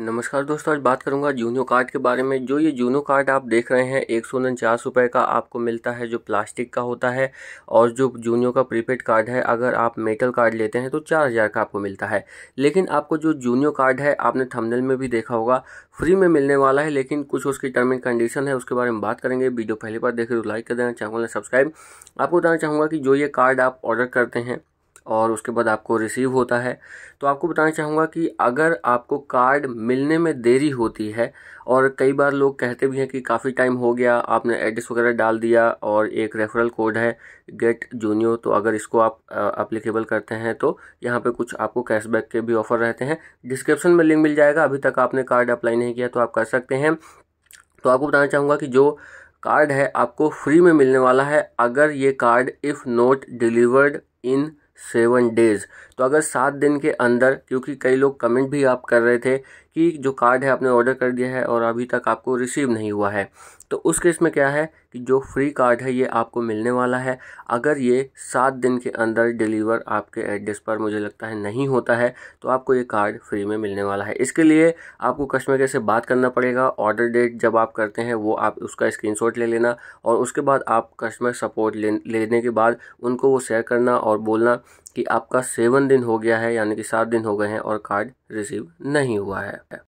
नमस्कार दोस्तों आज बात करूंगा जूनो कार्ड के बारे में जो ये जूनो कार्ड आप देख रहे हैं एक सौ उनचास रुपये का आपको मिलता है जो प्लास्टिक का होता है और जो जूनियो का प्रीपेड कार्ड है अगर आप मेटल कार्ड लेते हैं तो चार हज़ार का आपको मिलता है लेकिन आपको जो जूनियो कार्ड है आपने थंबनेल में भी देखा होगा फ्री में मिलने वाला है लेकिन कुछ उसकी टर्म एंड कंडीशन है उसके बारे में बात करेंगे वीडियो पहली बार देखें तो लाइक कर देना चैनल सब्सक्राइब आपको बताना चाहूँगा कि जो ये कार्ड आप ऑर्डर करते हैं और उसके बाद आपको रिसीव होता है तो आपको बताना चाहूँगा कि अगर आपको कार्ड मिलने में देरी होती है और कई बार लोग कहते भी हैं कि काफ़ी टाइम हो गया आपने एड्रेस वगैरह डाल दिया और एक रेफरल कोड है गेट जूनियो तो अगर इसको आप अप्लीकेबल करते हैं तो यहाँ पे कुछ आपको कैशबैक के भी ऑफ़र रहते हैं डिस्क्रिप्शन में लिंक मिल जाएगा अभी तक आपने कार्ड अप्लाई नहीं किया तो आप कर सकते हैं तो आपको बताना चाहूँगा कि जो कार्ड है आपको फ्री में मिलने वाला है अगर ये card if not delivered in seven days तो अगर सात दिन के अंदर क्योंकि कई लोग कमेंट भी आप कर रहे थे कि जो कार्ड है आपने ऑर्डर कर दिया है और अभी तक आपको रिसीव नहीं हुआ है तो उस केस में क्या है कि जो फ्री कार्ड है ये आपको मिलने वाला है अगर ये सात दिन के अंदर डिलीवर आपके एड्रेस पर मुझे लगता है नहीं होता है तो आपको ये कार्ड फ्री में मिलने वाला है इसके लिए आपको कस्टमर केयर से बात करना पड़ेगा ऑर्डर डेट जब आप करते हैं वो आप उसका स्क्रीन ले लेना और उसके बाद आप कस्टमर सपोर्ट ले लेने के बाद उनको वो शेयर करना और बोलना कि आपका सेवन दिन हो गया है यानी कि सात दिन हो गए हैं और कार्ड रिसीव नहीं हुआ है